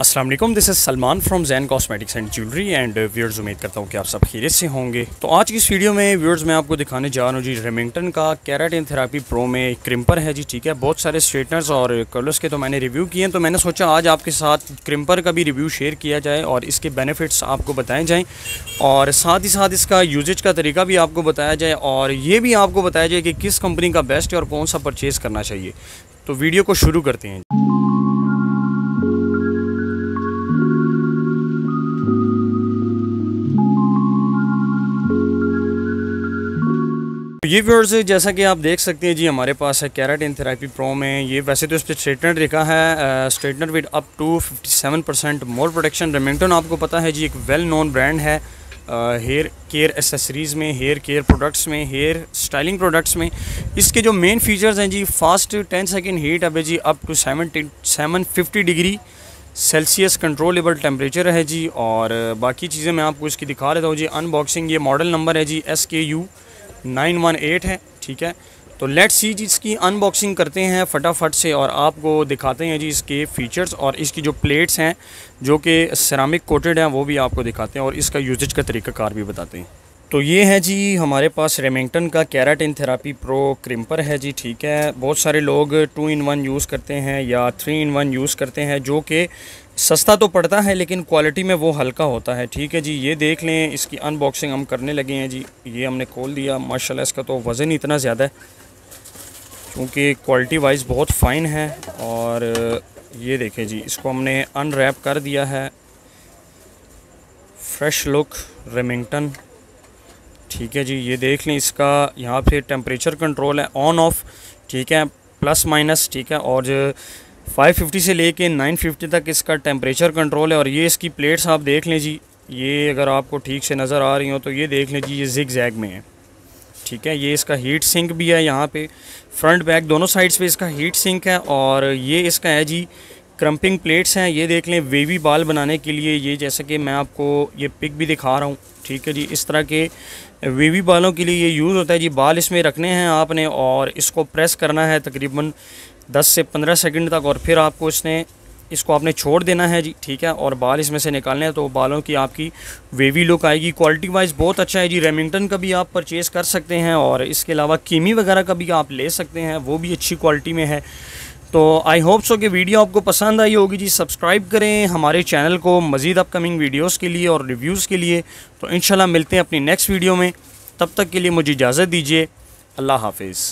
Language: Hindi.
वालेकुम this is Salman from Jain cosmetics and jewellery and viewers उम्मीद करता हूँ कि आप सब खीरे से होंगे तो आज की इस वीडियो में व्यूअर्स मैं आपको दिखाने जा रहा हूँ जी रेमिंगटन का कैराटिन थेरापी प्रो में क्रिम्पर है जी ठीक है बहुत सारे स्ट्रेटनर्स और कलर्स के तो मैंने रिव्यू किए हैं तो मैंने सोचा आज आपके साथ क्रिम्पर का भी रिव्यू शेयर किया जाए और इसके बेनिफिट्स आपको बताए जाएँ और साथ ही साथ इसका यूजेज का तरीका भी आपको बताया जाए और ये भी आपको बताया जाए कि किस कंपनी का बेस्ट है और कौन सा परचेज़ करना चाहिए तो वीडियो को शुरू करते हैं ये व्यवर्स जैसा कि आप देख सकते हैं जी हमारे पास है कैराटिन थेरापी प्रो में ये वैसे तो इस पर स्ट्रेटनर लिखा है straightener with up to 57 percent more protection Remington आपको पता है जी एक वेल नोन ब्रांड है हेयर केयर एसेसरीज़ में हेयर केयर प्रोडक्ट्स में हेयर स्टाइलिंग प्रोडक्ट्स में इसके जो मेन फीचर्स हैं जी फास्ट टेन सेकेंड हीट अब जी up to seven seven fifty degree Celsius controllable temperature है जी और बाकी चीज़ें मैं आपको इसकी दिखा देता हूँ जी अनबॉक्सिंग ये मॉडल नंबर है जी S K U nine one eight है ठीक है तो लेट्स सी जी इसकी अनबॉक्सिंग करते हैं फटाफट से और आपको दिखाते हैं जी इसके फीचर्स और इसकी जो प्लेट्स हैं जो कि सरामिक कोटेड हैं वो भी आपको दिखाते हैं और इसका यूजेज का तरीक़ाकार भी बताते हैं तो ये है जी हमारे पास रेमिंगटन का कैराटिन थेरापी प्रो क्रिम्पर है जी ठीक है बहुत सारे लोग टू इन वन यूज़ करते हैं या थ्री इन वन यूज़ करते हैं जो कि सस्ता तो पड़ता है लेकिन क्वालिटी में वो हल्का होता है ठीक है जी ये देख लें इसकी अनबॉक्सिंग हम करने लगे हैं जी ये हमने खोल दिया माशाल्लाह इसका तो वज़न इतना ज़्यादा है क्योंकि क्वालिटी वाइज बहुत फ़ाइन है और ये देखें जी इसको हमने अनरैप कर दिया है फ्रेश लुक रेमिंगटन ठीक है जी ये देख लें इसका यहाँ पे टेम्परेचर कंट्रोल है ऑन ऑफ ठीक है प्लस माइनस ठीक है और 550 से लेके 950 तक इसका टेम्परेचर कंट्रोल है और ये इसकी प्लेट्स आप देख लें जी ये अगर आपको ठीक से नज़र आ रही हो तो ये देख लें जी ये जिग जैग में है ठीक है ये इसका हीट सिंक भी है यहाँ पे फ्रंट बैक दोनों साइड्स पे इसका हीट सिंक है और ये इसका है जी क्रम्पिंग प्लेट्स हैं ये देख लें वेवी बाल बनाने के लिए ये जैसा कि मैं आपको ये पिक भी दिखा रहा हूँ ठीक है जी इस तरह के वेवी बालों के लिए ये यूज़ होता है जी बाल इसमें रखने हैं आपने और इसको प्रेस करना है तकरीबन 10 से 15 सेकंड तक और फिर आपको इसने इसको आपने छोड़ देना है जी ठीक है और बाल इसमें से निकालने हैं तो बालों की आपकी वेवी लुक आएगी क्वालिटी वाइज बहुत अच्छा है जी रेमिंगटन का भी आप परचेज़ कर सकते हैं और इसके अलावा कीमी वगैरह का भी आप ले सकते हैं वो भी अच्छी क्वालिटी में है तो आई होप सो कि वीडियो आपको पसंद आई होगी जी सब्सक्राइब करें हमारे चैनल को मज़ीद अपकमिंग वीडियोस के लिए और रिव्यूज़ के लिए तो इन मिलते हैं अपनी नेक्स्ट वीडियो में तब तक के लिए मुझे इजाज़त दीजिए अल्लाह हाफिज़